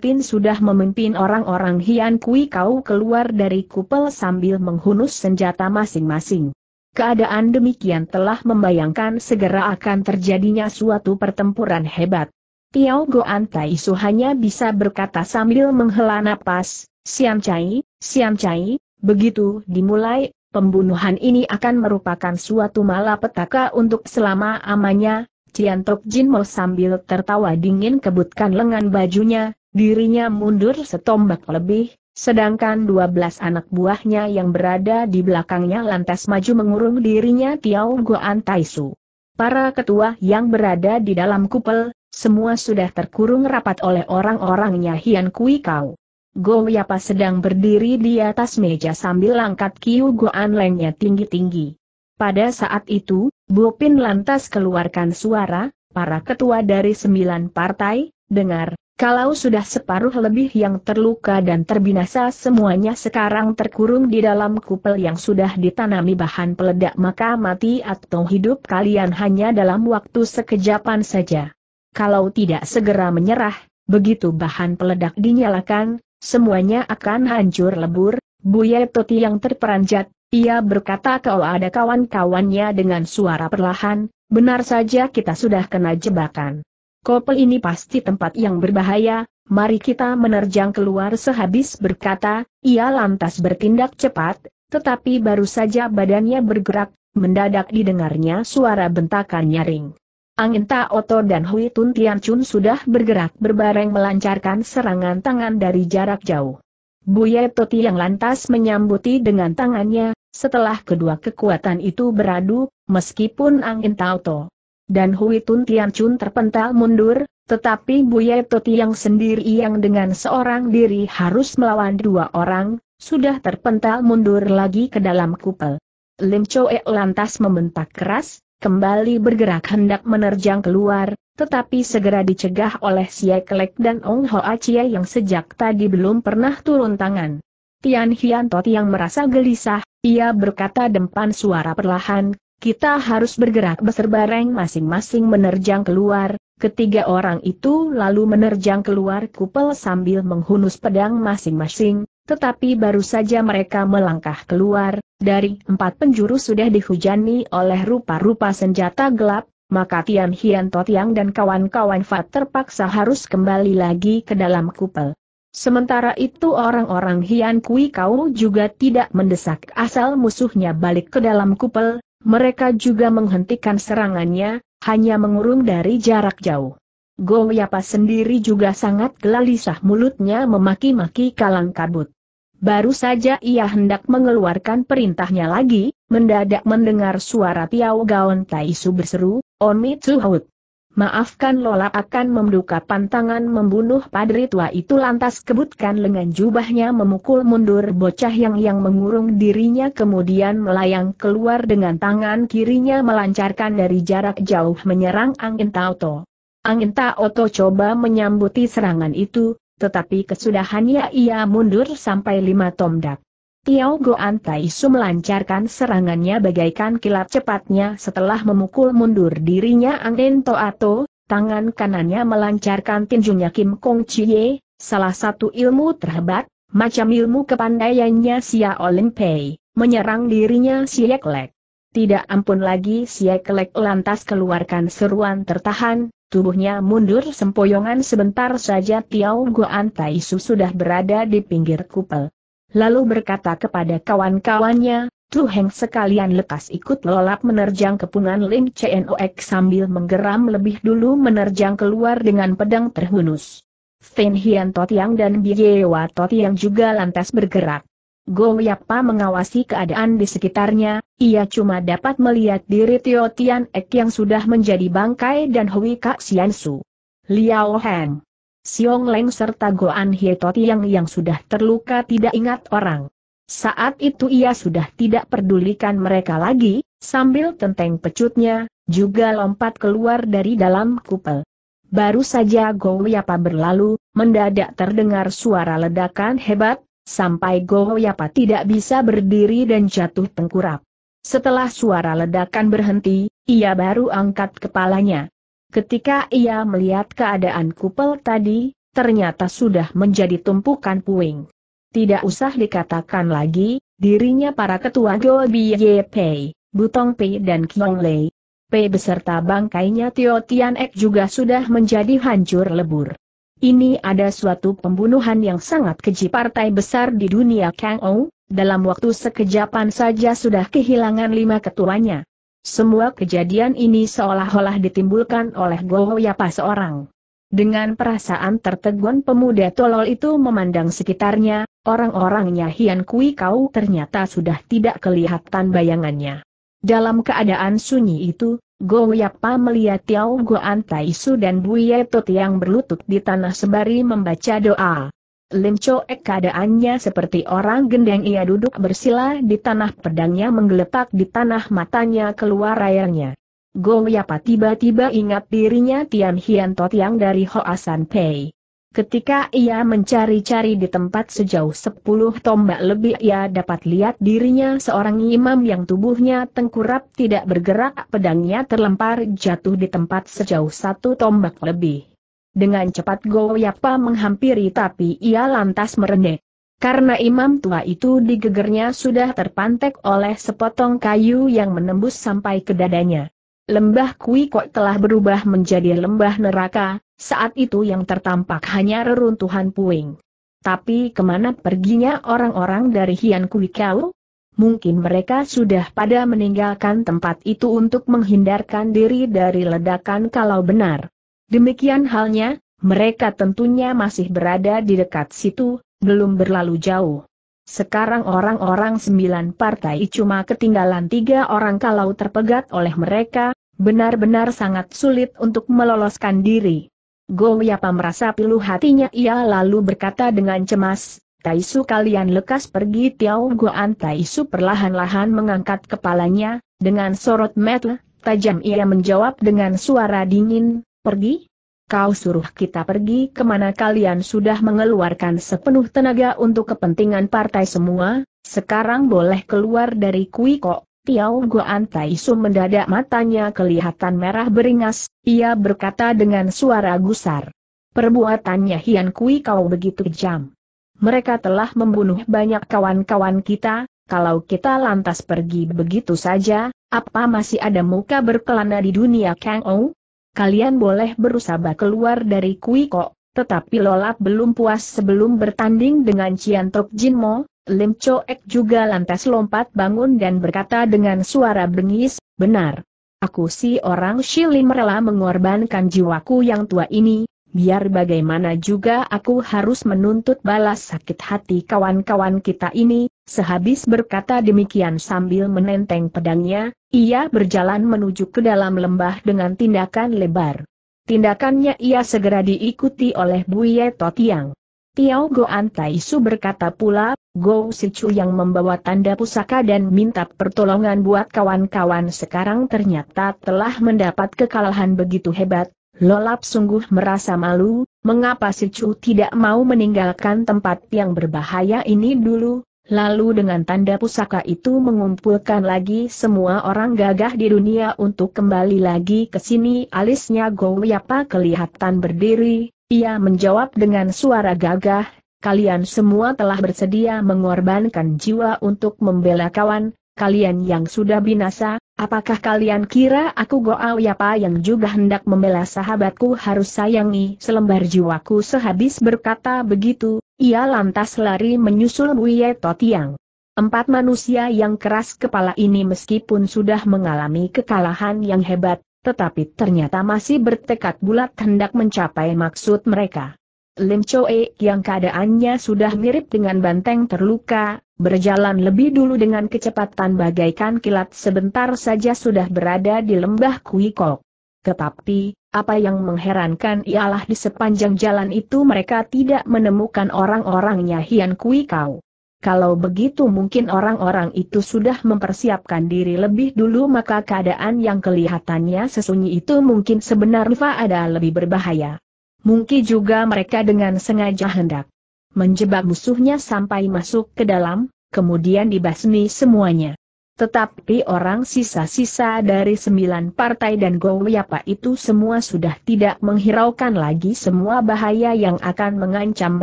Pin sudah memimpin orang-orang Hian Kui Kau keluar dari kupel sambil menghunus senjata masing-masing. Keadaan demikian telah membayangkan segera akan terjadinya suatu pertempuran hebat. Tiao Goan Tai Su hanya bisa berkata sambil menghela napas, Siam Chai, Siam Chai, Begitu dimulai, pembunuhan ini akan merupakan suatu malapetaka untuk selama-amanya, Cian Tok Jin Mo sambil tertawa dingin kebutkan lengan bajunya, dirinya mundur setombak lebih, sedangkan dua belas anak buahnya yang berada di belakangnya lantas maju mengurung dirinya Tiao Goan Taisu. Para ketua yang berada di dalam kupel, semua sudah terkurung rapat oleh orang-orangnya Hian Kui Kau. Go Yapa sedang berdiri di atas meja sambil langkat Kiu Goan Lengnya tinggi-tinggi. Pada saat itu, Pin lantas keluarkan suara, para ketua dari sembilan partai, dengar, kalau sudah separuh lebih yang terluka dan terbinasa semuanya sekarang terkurung di dalam kupel yang sudah ditanami bahan peledak maka mati atau hidup kalian hanya dalam waktu sekejapan saja. Kalau tidak segera menyerah, begitu bahan peledak dinyalakan, semuanya akan hancur lebur, Buya Toti yang terperanjat, ia berkata kalau ada kawan-kawannya dengan suara perlahan, benar saja kita sudah kena jebakan. Kopel ini pasti tempat yang berbahaya, mari kita menerjang keluar sehabis berkata, ia lantas bertindak cepat, tetapi baru saja badannya bergerak, mendadak didengarnya suara bentakan nyaring. Angin Taoto dan Hui Tun Tianchun sudah bergerak berbareng melancarkan serangan tangan dari jarak jauh. Buye Toti yang lantas menyambuti dengan tangannya, setelah kedua kekuatan itu beradu, meskipun Angin Taoto dan Hui Tun Tianchun terpental mundur, tetapi Buye Toti yang sendiri yang dengan seorang diri harus melawan dua orang, sudah terpental mundur lagi ke dalam kupel. Lim Choe lantas membentak keras, kembali bergerak hendak menerjang keluar, tetapi segera dicegah oleh Xie Kelek dan Ong Hoa Chie yang sejak tadi belum pernah turun tangan. Tian Hian Tot yang merasa gelisah, ia berkata dempan suara perlahan, kita harus bergerak berserbareng masing-masing menerjang keluar, ketiga orang itu lalu menerjang keluar kupel sambil menghunus pedang masing-masing, tetapi baru saja mereka melangkah keluar, dari empat penjuru sudah dihujani oleh rupa-rupa senjata gelap, maka Tian Hian Totiang dan kawan-kawan Fat terpaksa harus kembali lagi ke dalam kupel. Sementara itu orang-orang Hian Kui Kau juga tidak mendesak asal musuhnya balik ke dalam kupel, mereka juga menghentikan serangannya, hanya mengurung dari jarak jauh. Goyapa sendiri juga sangat gelisah mulutnya memaki-maki kalang kabut. Baru saja ia hendak mengeluarkan perintahnya lagi, mendadak mendengar suara Tiao Gaon Taisu berseru, Omitsu Hout. Maafkan Lola akan membuka pantangan membunuh padri tua itu lantas kebutkan lengan jubahnya memukul mundur bocah yang yang mengurung dirinya kemudian melayang keluar dengan tangan kirinya melancarkan dari jarak jauh menyerang angin Tauto. Angin Taoto coba menyambuti serangan itu, tetapi kesudahannya ia mundur sampai lima tomdak. Tiao Goan Taisu melancarkan serangannya bagaikan kilat cepatnya setelah memukul mundur dirinya Angin Toato, tangan kanannya melancarkan tinjunya Kim Kong Chie, salah satu ilmu terhebat, macam ilmu kepandaiannya Xia Olimpei, menyerang dirinya Xie Klek. Tidak ampun lagi Sia Klek lantas keluarkan seruan tertahan, Tubuhnya mundur sempoyongan sebentar saja Tiao Guan Tai sudah berada di pinggir kupel. Lalu berkata kepada kawan-kawannya, Tu Heng sekalian lekas ikut lolap menerjang kepungan Lim Chen Oek sambil menggeram lebih dulu menerjang keluar dengan pedang terhunus. Fen Hian Totiang dan Biyewa Totiang juga lantas bergerak. Goyapa mengawasi keadaan di sekitarnya, ia cuma dapat melihat diri Tio Tian Ek yang sudah menjadi bangkai dan Hui Kak Sian Su. Liao Heng, Xiong Leng serta Goan Hie Tiang yang sudah terluka tidak ingat orang. Saat itu ia sudah tidak pedulikan mereka lagi, sambil tenteng pecutnya, juga lompat keluar dari dalam kupel. Baru saja Goyapa berlalu, mendadak terdengar suara ledakan hebat, sampai Gohoyapa tidak bisa berdiri dan jatuh tengkurap. Setelah suara ledakan berhenti, ia baru angkat kepalanya. Ketika ia melihat keadaan kupel tadi, ternyata sudah menjadi tumpukan puing. Tidak usah dikatakan lagi, dirinya para ketua Go Biye Pei, Butong Pei dan Kiong Lei, Pei beserta bangkainya Tio Tian Ek juga sudah menjadi hancur lebur. Ini ada suatu pembunuhan yang sangat keji partai besar di dunia Kang Ou, dalam waktu sekejapan saja sudah kehilangan lima ketuanya. Semua kejadian ini seolah-olah ditimbulkan oleh Goho Yapa seorang. Dengan perasaan tertegun pemuda tolol itu memandang sekitarnya, orang-orangnya Hian Kui Kau ternyata sudah tidak kelihatan bayangannya. Dalam keadaan sunyi itu, Go Yapa melihat Tiao antai Su dan Buye Tot yang berlutut di tanah sembari membaca doa. Lim Choek keadaannya seperti orang gendeng ia duduk bersila di tanah pedangnya menggeletak di tanah matanya keluar airnya. Go Yapa tiba-tiba ingat dirinya Tian Hian Tot yang dari Hoasan Pei. Ketika ia mencari-cari di tempat sejauh sepuluh tombak lebih ia dapat lihat dirinya seorang imam yang tubuhnya tengkurap tidak bergerak pedangnya terlempar jatuh di tempat sejauh satu tombak lebih. Dengan cepat Goyapa menghampiri tapi ia lantas merendek. Karena imam tua itu digegernya sudah terpantek oleh sepotong kayu yang menembus sampai ke dadanya. Lembah Kui Kuikok telah berubah menjadi lembah neraka, saat itu yang tertampak hanya reruntuhan puing. Tapi kemana perginya orang-orang dari Hian Kui Kau? Mungkin mereka sudah pada meninggalkan tempat itu untuk menghindarkan diri dari ledakan kalau benar. Demikian halnya, mereka tentunya masih berada di dekat situ, belum berlalu jauh. Sekarang orang-orang sembilan partai cuma ketinggalan tiga orang kalau terpegat oleh mereka, benar-benar sangat sulit untuk meloloskan diri. Go Yapa merasa pilu hatinya ia lalu berkata dengan cemas, Taisu kalian lekas pergi Tiao Goan Taisu perlahan-lahan mengangkat kepalanya, dengan sorot mata tajam ia menjawab dengan suara dingin, pergi? Kau suruh kita pergi kemana kalian sudah mengeluarkan sepenuh tenaga untuk kepentingan partai semua, sekarang boleh keluar dari kok. Piao Guan Taisu mendadak matanya kelihatan merah beringas, ia berkata dengan suara gusar. Perbuatannya Hian Kui kau begitu kejam. Mereka telah membunuh banyak kawan-kawan kita, kalau kita lantas pergi begitu saja, apa masih ada muka berkelana di dunia Kang Ou? Kalian boleh berusaha keluar dari Kui Kok, tetapi Lolap belum puas sebelum bertanding dengan Cian Tok Jin Mo, Lim Choek juga lantas lompat bangun dan berkata dengan suara bengis, benar. Aku si orang Shilin rela mengorbankan jiwaku yang tua ini, biar bagaimana juga aku harus menuntut balas sakit hati kawan-kawan kita ini, sehabis berkata demikian sambil menenteng pedangnya, ia berjalan menuju ke dalam lembah dengan tindakan lebar. Tindakannya ia segera diikuti oleh Buye Totiang. Piao Goan su berkata pula, Go Sichu yang membawa tanda pusaka dan minta pertolongan buat kawan-kawan sekarang ternyata telah mendapat kekalahan begitu hebat, Lolap sungguh merasa malu, mengapa Sichu tidak mau meninggalkan tempat yang berbahaya ini dulu, lalu dengan tanda pusaka itu mengumpulkan lagi semua orang gagah di dunia untuk kembali lagi ke sini alisnya Go Yapa kelihatan berdiri, ia menjawab dengan suara gagah, kalian semua telah bersedia mengorbankan jiwa untuk membela kawan, kalian yang sudah binasa, apakah kalian kira aku Goa apa yang juga hendak membela sahabatku harus sayangi selembar jiwaku sehabis berkata begitu, ia lantas lari menyusul Buye Totiang. Empat manusia yang keras kepala ini meskipun sudah mengalami kekalahan yang hebat, tetapi ternyata masih bertekad bulat hendak mencapai maksud mereka. Lim Choe yang keadaannya sudah mirip dengan banteng terluka, berjalan lebih dulu dengan kecepatan bagaikan kilat sebentar saja sudah berada di lembah Kuikok. Tetapi, apa yang mengherankan ialah di sepanjang jalan itu mereka tidak menemukan orang-orangnya Hian Kui Kau. Kalau begitu mungkin orang-orang itu sudah mempersiapkan diri lebih dulu maka keadaan yang kelihatannya sesunyi itu mungkin sebenarnya ada lebih berbahaya. Mungkin juga mereka dengan sengaja hendak menjebak musuhnya sampai masuk ke dalam, kemudian dibasmi semuanya. Tetapi orang sisa-sisa dari sembilan partai dan pak itu semua sudah tidak menghiraukan lagi semua bahaya yang akan mengancam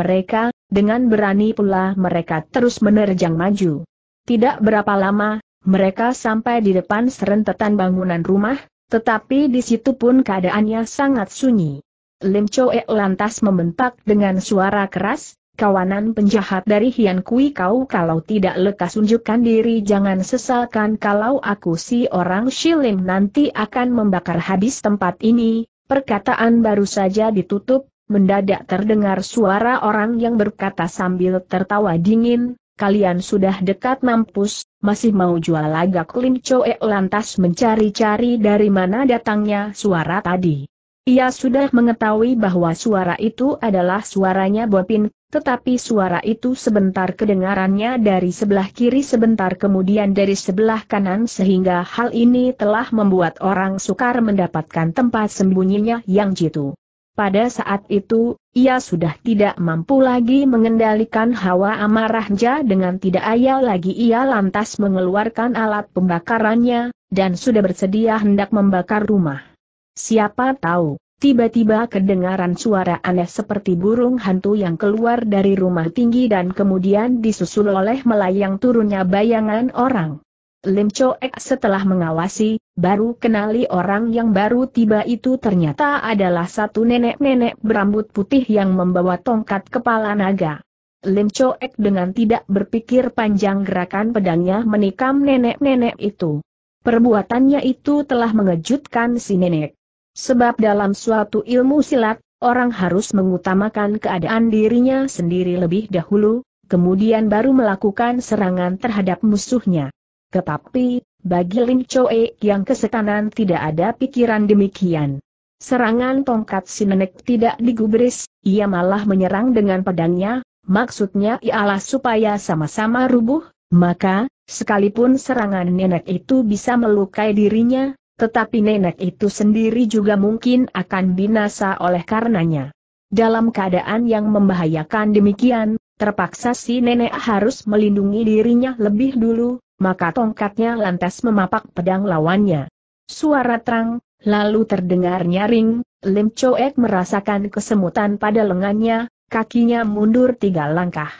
mereka, dengan berani pula mereka terus menerjang maju. Tidak berapa lama, mereka sampai di depan serentetan bangunan rumah, tetapi di situ pun keadaannya sangat sunyi. Lim Choe lantas membentak dengan suara keras, Kawanan penjahat dari Hian Kui kau kalau tidak lekas tunjukkan diri jangan sesalkan kalau aku si orang Shilim nanti akan membakar habis tempat ini, perkataan baru saja ditutup, mendadak terdengar suara orang yang berkata sambil tertawa dingin, kalian sudah dekat mampus, masih mau jual lagak Lim Choe lantas mencari-cari dari mana datangnya suara tadi. Ia sudah mengetahui bahwa suara itu adalah suaranya Bopin, tetapi suara itu sebentar kedengarannya dari sebelah kiri sebentar kemudian dari sebelah kanan sehingga hal ini telah membuat orang sukar mendapatkan tempat sembunyinya yang jitu. Pada saat itu, ia sudah tidak mampu lagi mengendalikan hawa amarahnya dengan tidak ayal lagi ia lantas mengeluarkan alat pembakarannya, dan sudah bersedia hendak membakar rumah. Siapa tahu, tiba-tiba kedengaran suara aneh seperti burung hantu yang keluar dari rumah tinggi dan kemudian disusul oleh melayang turunnya bayangan orang. Lim Choek setelah mengawasi, baru kenali orang yang baru tiba itu ternyata adalah satu nenek-nenek berambut putih yang membawa tongkat kepala naga. Lim Choek dengan tidak berpikir panjang gerakan pedangnya menikam nenek-nenek itu. Perbuatannya itu telah mengejutkan si nenek. Sebab dalam suatu ilmu silat, orang harus mengutamakan keadaan dirinya sendiri lebih dahulu, kemudian baru melakukan serangan terhadap musuhnya. Tetapi, bagi Lin Choe yang kesetanan tidak ada pikiran demikian. Serangan tongkat si nenek tidak digubris, ia malah menyerang dengan pedangnya, maksudnya ialah supaya sama-sama rubuh, maka, sekalipun serangan nenek itu bisa melukai dirinya, tetapi nenek itu sendiri juga mungkin akan binasa oleh karenanya. Dalam keadaan yang membahayakan demikian, terpaksa si nenek harus melindungi dirinya lebih dulu, maka tongkatnya lantas memapak pedang lawannya. Suara terang, lalu terdengar nyaring, Lim Choek merasakan kesemutan pada lengannya, kakinya mundur tiga langkah.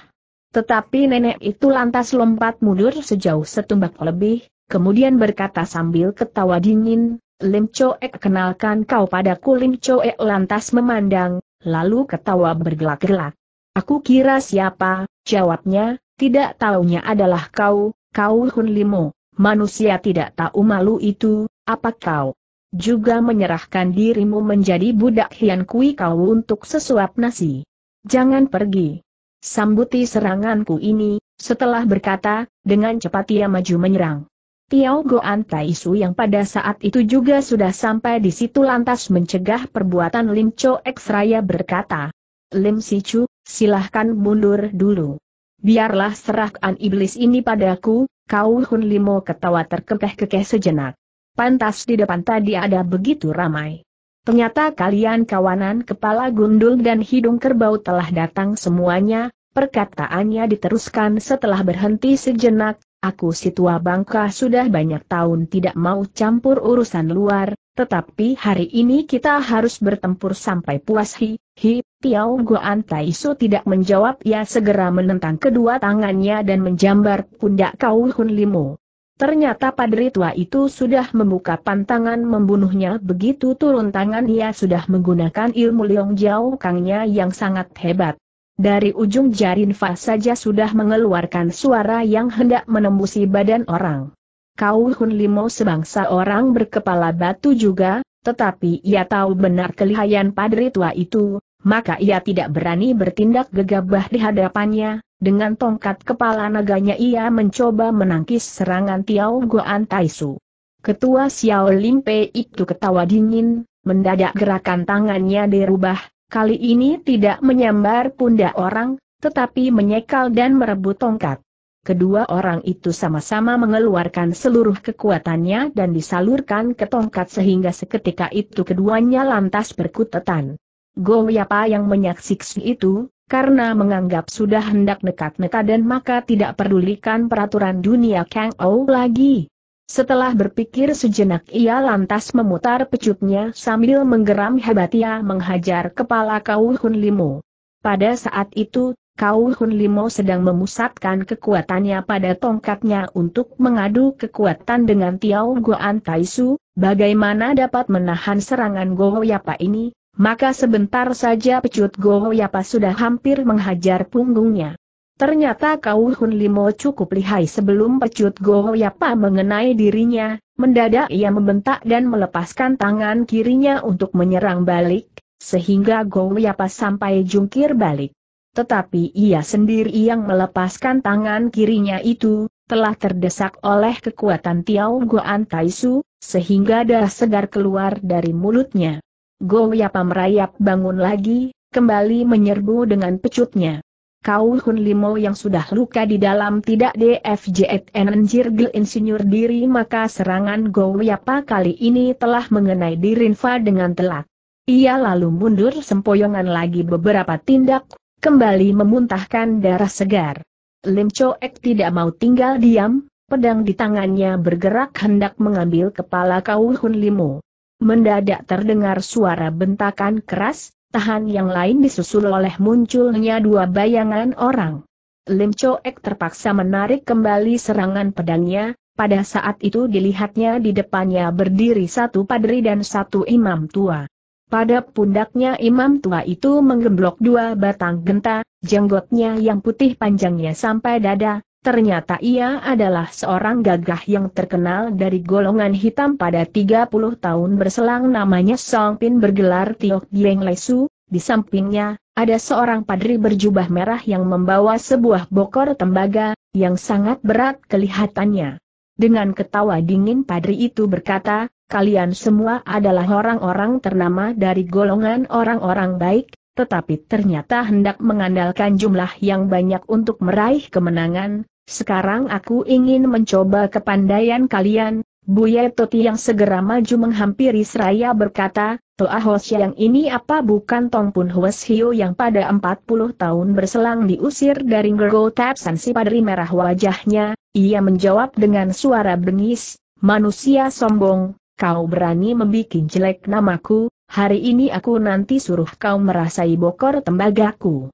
Tetapi nenek itu lantas lompat mundur sejauh setumbak lebih, kemudian berkata sambil ketawa dingin, Lim Choek kenalkan kau padaku Lim Choek lantas memandang, lalu ketawa bergelak-gelak. Aku kira siapa, jawabnya, tidak taunya adalah kau, kau Hun Limo, manusia tidak tahu malu itu, apa kau? Juga menyerahkan dirimu menjadi budak Hian Kui kau untuk sesuap nasi. Jangan pergi. Sambuti seranganku ini, setelah berkata, dengan cepat ia maju menyerang. Tiao Goan Taisu yang pada saat itu juga sudah sampai di situ lantas mencegah perbuatan Lim Cho X Raya berkata, Lim Si Chu, silahkan mundur dulu. Biarlah serahkan iblis ini padaku, kau Hun Limo ketawa terkekeh-kekeh sejenak. Pantas di depan tadi ada begitu ramai. Ternyata kalian kawanan kepala gundul dan hidung kerbau telah datang semuanya, perkataannya diteruskan setelah berhenti sejenak, Aku si tua bangka sudah banyak tahun tidak mau campur urusan luar, tetapi hari ini kita harus bertempur sampai puas hi, hi, Piao Goan Taisu tidak menjawab ia segera menentang kedua tangannya dan menjambar pundak kau Hun Limo. Ternyata padri tua itu sudah membuka pantangan membunuhnya begitu turun tangan ia sudah menggunakan ilmu Leong Jiao Kangnya yang sangat hebat dari ujung jari nafas saja sudah mengeluarkan suara yang hendak menembusi badan orang. Kau Hun Limo sebangsa orang berkepala batu juga, tetapi ia tahu benar kelihayan padri tua itu, maka ia tidak berani bertindak gegabah di hadapannya, dengan tongkat kepala naganya ia mencoba menangkis serangan Tiao Guan Taisu. Ketua Xiao Limpe itu ketawa dingin, mendadak gerakan tangannya dirubah, Kali ini tidak menyambar pundak orang, tetapi menyekal dan merebut tongkat. Kedua orang itu sama-sama mengeluarkan seluruh kekuatannya dan disalurkan ke tongkat sehingga seketika itu keduanya lantas berkutetan. Yapa yang menyaksikan itu, karena menganggap sudah hendak nekat nekat dan maka tidak pedulikan peraturan dunia Kang Ou lagi. Setelah berpikir sejenak ia lantas memutar pecutnya sambil menggeram hebat ia menghajar kepala Kau Hun Limo. Pada saat itu, Kau Hun Limo sedang memusatkan kekuatannya pada tongkatnya untuk mengadu kekuatan dengan Tiao Guan Taisu, bagaimana dapat menahan serangan Go Yapa ini, maka sebentar saja pecut Go Yapa sudah hampir menghajar punggungnya. Ternyata kau Hun Limo cukup lihai sebelum pecut Go Yapa mengenai dirinya, mendadak ia membentak dan melepaskan tangan kirinya untuk menyerang balik, sehingga Go Yapa sampai jungkir balik. Tetapi ia sendiri yang melepaskan tangan kirinya itu, telah terdesak oleh kekuatan Tiao Goan Taisu, sehingga darah segar keluar dari mulutnya. Go Yapa merayap bangun lagi, kembali menyerbu dengan pecutnya. Kau Hun Limo yang sudah luka di dalam tidak DFJN Jirgil Insinyur diri maka serangan Yapa kali ini telah mengenai Dirinfa dengan telak. Ia lalu mundur sempoyongan lagi beberapa tindak, kembali memuntahkan darah segar. Lim Choek tidak mau tinggal diam, pedang di tangannya bergerak hendak mengambil kepala Kau Hun Limo. Mendadak terdengar suara bentakan keras, tahan yang lain disusul oleh munculnya dua bayangan orang. Lim Choek terpaksa menarik kembali serangan pedangnya, pada saat itu dilihatnya di depannya berdiri satu padri dan satu imam tua. Pada pundaknya imam tua itu menggemblok dua batang genta, jenggotnya yang putih panjangnya sampai dada, Ternyata ia adalah seorang gagah yang terkenal dari golongan hitam pada 30 tahun berselang namanya Song Pin bergelar Tiok Dieng Lesu, di sampingnya, ada seorang padri berjubah merah yang membawa sebuah bokor tembaga, yang sangat berat kelihatannya. Dengan ketawa dingin padri itu berkata, kalian semua adalah orang-orang ternama dari golongan orang-orang baik, tetapi ternyata hendak mengandalkan jumlah yang banyak untuk meraih kemenangan, sekarang aku ingin mencoba kepandaian kalian, Buye Toti yang segera maju menghampiri seraya berkata, Toa Hosya yang ini apa bukan Tong Pun Hwes Hio yang pada 40 tahun berselang diusir dari Ngergo Tapsan si padri merah wajahnya, ia menjawab dengan suara bengis, manusia sombong, kau berani membuat jelek namaku, hari ini aku nanti suruh kau merasai bokor tembagaku.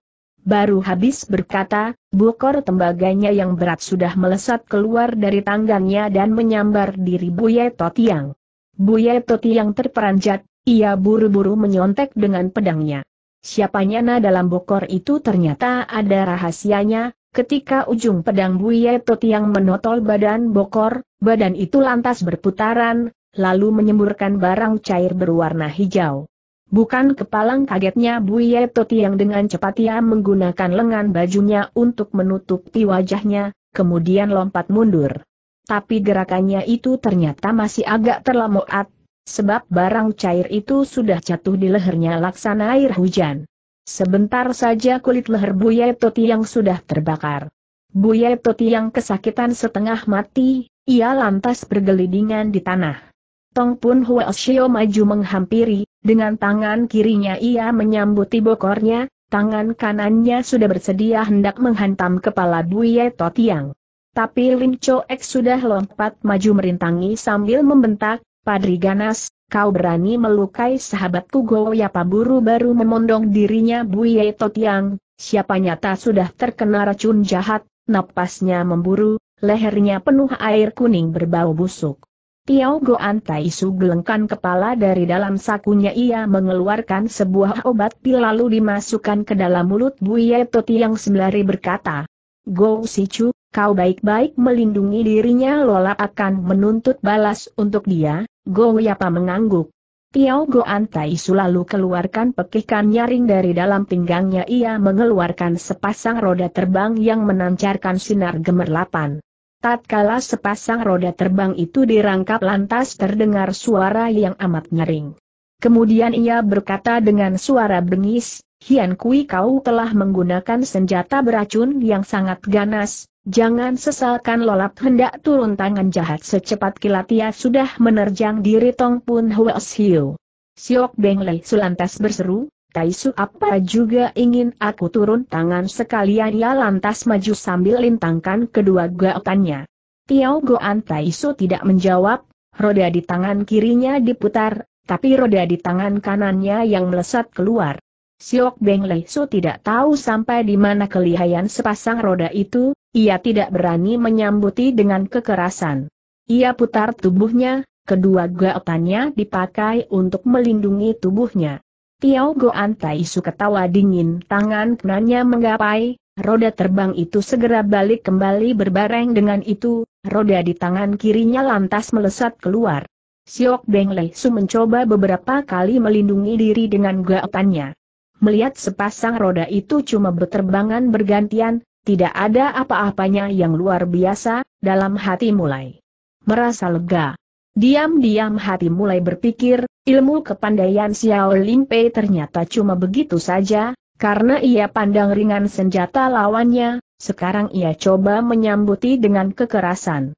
Baru habis berkata, bukor tembaganya yang berat sudah melesat keluar dari tangannya dan menyambar diri Buye Totiang. Buye Totiang terperanjat, ia buru-buru menyontek dengan pedangnya. Siapanya na dalam bokor itu ternyata ada rahasianya, ketika ujung pedang Buye Totiang menotol badan bokor, badan itu lantas berputaran, lalu menyemburkan barang cair berwarna hijau. Bukan kepalang kagetnya Buye Toti yang dengan cepat ia menggunakan lengan bajunya untuk menutupi wajahnya, kemudian lompat mundur. Tapi gerakannya itu ternyata masih agak terlambat, sebab barang cair itu sudah jatuh di lehernya laksana air hujan. Sebentar saja kulit leher Buye Toti yang sudah terbakar. Buye Toti yang kesakitan setengah mati, ia lantas bergelidingan di tanah. Tong Pun Huasio maju menghampiri, dengan tangan kirinya ia menyambuti bokornya, tangan kanannya sudah bersedia hendak menghantam kepala Buye Totiang. Tapi Lim X sudah lompat maju merintangi sambil membentak, Padri Ganas, kau berani melukai sahabatku Goya Paburu baru memondong dirinya Buye Totiang, siapa nyata sudah terkena racun jahat, napasnya memburu, lehernya penuh air kuning berbau busuk. Tiao Goan Tai gelengkan kepala dari dalam sakunya ia mengeluarkan sebuah obat pil lalu dimasukkan ke dalam mulut Buye Toti yang sembari berkata, Go Sichu, kau baik-baik melindungi dirinya Lola akan menuntut balas untuk dia, Go Yapa mengangguk. Tiao Goan Tai lalu keluarkan pekikan nyaring dari dalam pinggangnya ia mengeluarkan sepasang roda terbang yang menancarkan sinar gemerlapan. Tatkala sepasang roda terbang itu dirangkap lantas terdengar suara yang amat nyering. Kemudian ia berkata dengan suara bengis, Hian Kui kau telah menggunakan senjata beracun yang sangat ganas, jangan sesalkan lolap hendak turun tangan jahat secepat kilat ia sudah menerjang diri Tong Pun Huas Hiu. Siok Beng Lei Sulantas berseru, Kaisu apa juga ingin aku turun tangan sekalian ya lantas maju sambil lintangkan kedua gaotannya. Tiao Goan Taisu tidak menjawab, roda di tangan kirinya diputar, tapi roda di tangan kanannya yang melesat keluar. Siok Beng Su tidak tahu sampai di mana kelihayan sepasang roda itu, ia tidak berani menyambuti dengan kekerasan. Ia putar tubuhnya, kedua gaotannya dipakai untuk melindungi tubuhnya. Tiao Goan Su ketawa dingin tangan kanannya menggapai, roda terbang itu segera balik kembali berbareng dengan itu, roda di tangan kirinya lantas melesat keluar. Siok Beng Su mencoba beberapa kali melindungi diri dengan gaotannya. Melihat sepasang roda itu cuma berterbangan bergantian, tidak ada apa-apanya yang luar biasa, dalam hati mulai merasa lega. Diam-diam hati mulai berpikir, ilmu kepandaian Xiao Limpe ternyata cuma begitu saja, karena ia pandang ringan senjata lawannya, sekarang ia coba menyambuti dengan kekerasan.